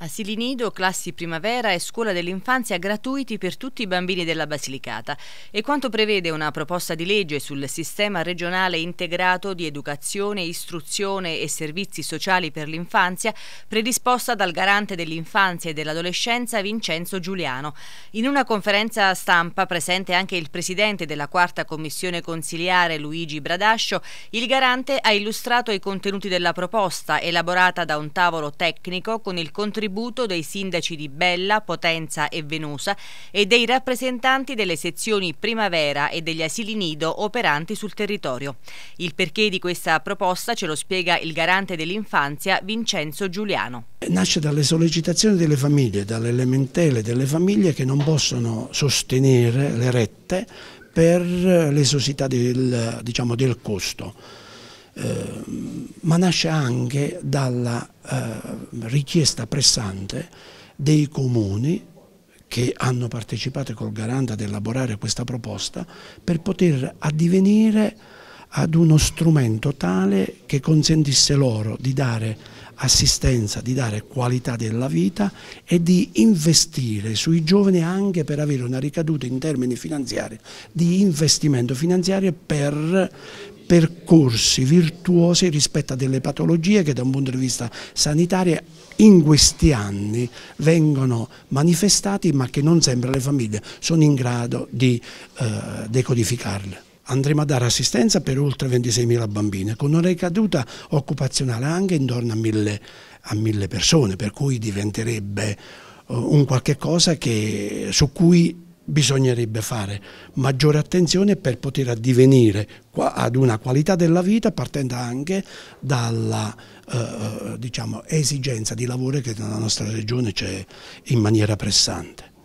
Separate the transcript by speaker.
Speaker 1: Asili nido, classi primavera e scuola dell'infanzia gratuiti per tutti i bambini della Basilicata. E quanto prevede una proposta di legge sul sistema regionale integrato di educazione, istruzione e servizi sociali per l'infanzia, predisposta dal garante dell'infanzia e dell'adolescenza Vincenzo Giuliano. In una conferenza stampa presente anche il presidente della quarta commissione consiliare Luigi Bradascio, il garante ha illustrato i contenuti della proposta elaborata da un tavolo tecnico con il contributo contributo dei sindaci di Bella, Potenza e Venosa e dei rappresentanti delle sezioni Primavera e degli asili nido operanti sul territorio. Il perché di questa proposta ce lo spiega il garante dell'infanzia Vincenzo Giuliano.
Speaker 2: Nasce dalle sollecitazioni delle famiglie, dalle lamentele delle famiglie che non possono sostenere le rette per l'esosità del, diciamo, del costo Ehm, ma nasce anche dalla eh, richiesta pressante dei comuni che hanno partecipato col Garante ad elaborare questa proposta per poter addivenire ad uno strumento tale che consentisse loro di dare assistenza, di dare qualità della vita e di investire sui giovani anche per avere una ricaduta in termini finanziari, di investimento finanziario per percorsi virtuosi rispetto a delle patologie che da un punto di vista sanitario in questi anni vengono manifestati ma che non sempre le famiglie sono in grado di eh, decodificarle andremo a dare assistenza per oltre 26.000 bambini, con una ricaduta occupazionale anche intorno a mille, a 1.000 persone, per cui diventerebbe eh, un qualche cosa che, su cui bisognerebbe fare maggiore attenzione per poter addivenire ad una qualità della vita partendo anche dalla eh, eh, diciamo, esigenza di lavoro che nella
Speaker 1: nostra regione c'è in maniera pressante.